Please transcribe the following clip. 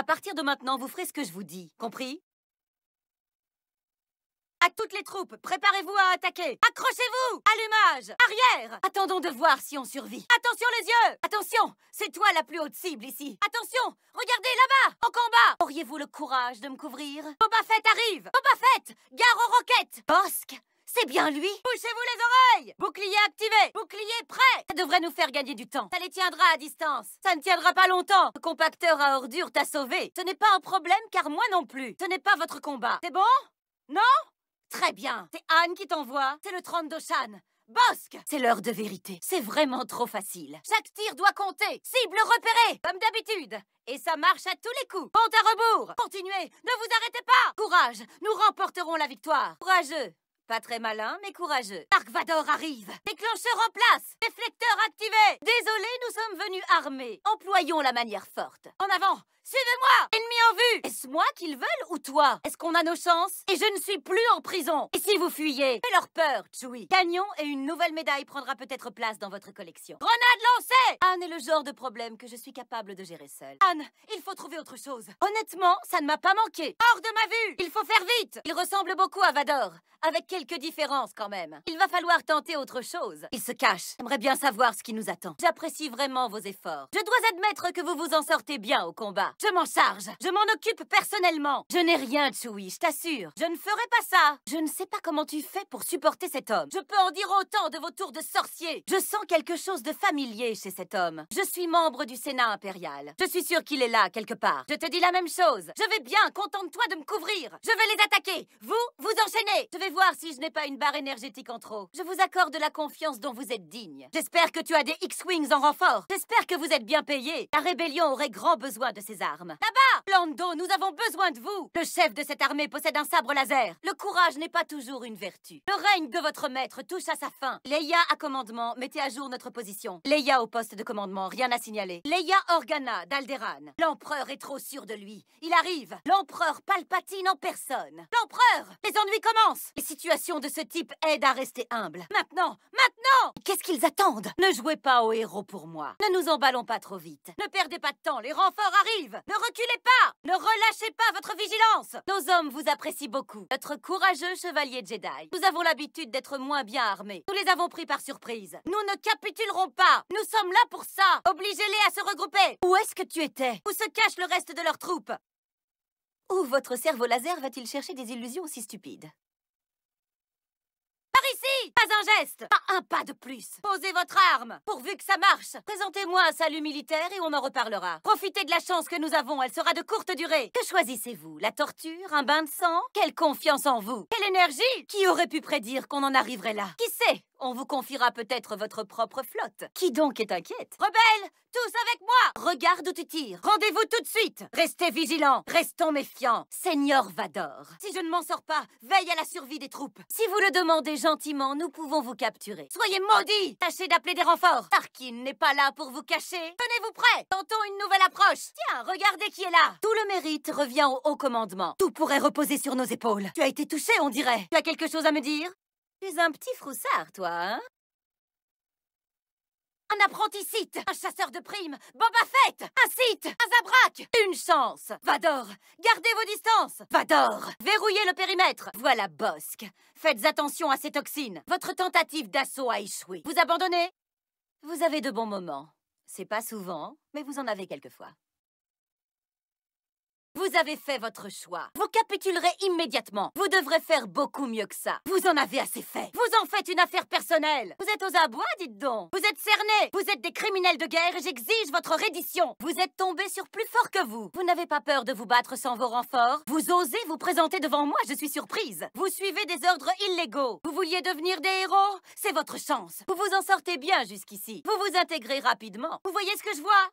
À partir de maintenant, vous ferez ce que je vous dis, compris à toutes les troupes, préparez-vous à attaquer Accrochez-vous Allumage Arrière Attendons de voir si on survit. Attention les yeux Attention C'est toi la plus haute cible ici Attention Regardez là-bas En combat Auriez-vous le courage de me couvrir Boba Fett arrive Boba Fett Gare aux roquettes Bosque c'est bien lui Bouchez-vous les oreilles Bouclier activé Bouclier prêt Ça devrait nous faire gagner du temps. Ça les tiendra à distance. Ça ne tiendra pas longtemps. Le compacteur à ordures t'a sauvé. Ce n'est pas un problème car moi non plus. Ce n'est pas votre combat. C'est bon Non Très bien. C'est Anne qui t'envoie. C'est le 32 Shan. Bosque C'est l'heure de vérité. C'est vraiment trop facile. Chaque tir doit compter. Cible repérée, comme d'habitude. Et ça marche à tous les coups. Pente à rebours. Continuez. Ne vous arrêtez pas. Courage. Nous remporterons la victoire. Courageux. Pas très malin, mais courageux. Dark Vador arrive. Déclencheur en place. Déflecteur activé. Désolé, nous sommes venus armés. Employons la manière forte. En avant. Suivez-moi Ennemi en vue Est-ce moi qu'ils veulent ou toi Est-ce qu'on a nos chances Et je ne suis plus en prison Et si vous fuyez, fais leur peur, Chewie Canyon et une nouvelle médaille prendra peut-être place dans votre collection. Grenade lancée Anne est le genre de problème que je suis capable de gérer seule. Anne, il faut trouver autre chose. Honnêtement, ça ne m'a pas manqué. Hors de ma vue Il faut faire vite Il ressemble beaucoup à Vador, avec quelques différences quand même. Il va falloir tenter autre chose. Il se cache. J'aimerais bien savoir ce qui nous attend. J'apprécie vraiment vos efforts. Je dois admettre que vous vous en sortez bien au combat. Je m'en charge. Je m'en occupe personnellement. Je n'ai rien, Chewie, je t'assure. Je ne ferai pas ça. Je ne sais pas comment tu fais pour supporter cet homme. Je peux en dire autant de vos tours de sorcier. Je sens quelque chose de familier chez cet homme. Je suis membre du Sénat impérial. Je suis sûr qu'il est là, quelque part. Je te dis la même chose. Je vais bien, contente-toi de me couvrir. Je vais les attaquer. Vous, vous enchaînez. Je vais voir si je n'ai pas une barre énergétique en trop. Je vous accorde la confiance dont vous êtes digne. J'espère que tu as des X-Wings en renfort. J'espère que vous êtes bien payé. La rébellion aurait grand besoin de ces armes. Là-bas Lando, nous avons besoin de vous Le chef de cette armée possède un sabre laser. Le courage n'est pas toujours une vertu. Le règne de votre maître touche à sa fin. Leia à commandement, mettez à jour notre position. Leia au poste de commandement, rien à signaler. Leia Organa d'Alderan. L'empereur est trop sûr de lui. Il arrive L'empereur Palpatine en personne. L'empereur Les ennuis commencent Les situations de ce type aident à rester humble. Maintenant Maintenant Qu'est-ce qu'ils attendent Ne jouez pas au héros pour moi. Ne nous emballons pas trop vite. Ne perdez pas de temps, les renforts arrivent ne reculez pas Ne relâchez pas votre vigilance Nos hommes vous apprécient beaucoup. Notre courageux chevalier Jedi. Nous avons l'habitude d'être moins bien armés. Nous les avons pris par surprise. Nous ne capitulerons pas Nous sommes là pour ça Obligez-les à se regrouper Où est-ce que tu étais Où se cache le reste de leur troupe Où votre cerveau laser va-t-il chercher des illusions aussi stupides un geste, pas un pas de plus. Posez votre arme, pourvu que ça marche. Présentez-moi un salut militaire et on en reparlera. Profitez de la chance que nous avons, elle sera de courte durée. Que choisissez-vous La torture Un bain de sang Quelle confiance en vous Quelle énergie Qui aurait pu prédire qu'on en arriverait là Qui sait on vous confiera peut-être votre propre flotte. Qui donc est inquiète Rebelles, tous avec moi Regarde où tu tires. Rendez-vous tout de suite. Restez vigilants. Restons méfiants. Seigneur Vador, si je ne m'en sors pas, veille à la survie des troupes. Si vous le demandez gentiment, nous pouvons vous capturer. Soyez maudits Tâchez d'appeler des renforts. Tarkin n'est pas là pour vous cacher. Tenez-vous prêts. Tentons une nouvelle approche. Tiens, regardez qui est là. Tout le mérite revient au haut commandement. Tout pourrait reposer sur nos épaules. Tu as été touché, on dirait. Tu as quelque chose à me dire tu es un petit froussard, toi, hein Un apprenticite Un chasseur de primes Boba Fett Un site Un Zabrak Une chance Vador Gardez vos distances Vador Verrouillez le périmètre Voilà Bosque Faites attention à ces toxines Votre tentative d'assaut a échoué Vous abandonnez Vous avez de bons moments. C'est pas souvent, mais vous en avez quelquefois. Vous avez fait votre choix. Vous capitulerez immédiatement. Vous devrez faire beaucoup mieux que ça. Vous en avez assez fait. Vous en faites une affaire personnelle. Vous êtes aux abois, dites donc. Vous êtes cernés. Vous êtes des criminels de guerre et j'exige votre reddition. Vous êtes tombés sur plus fort que vous. Vous n'avez pas peur de vous battre sans vos renforts. Vous osez vous présenter devant moi, je suis surprise. Vous suivez des ordres illégaux. Vous vouliez devenir des héros C'est votre chance. Vous vous en sortez bien jusqu'ici. Vous vous intégrez rapidement. Vous voyez ce que je vois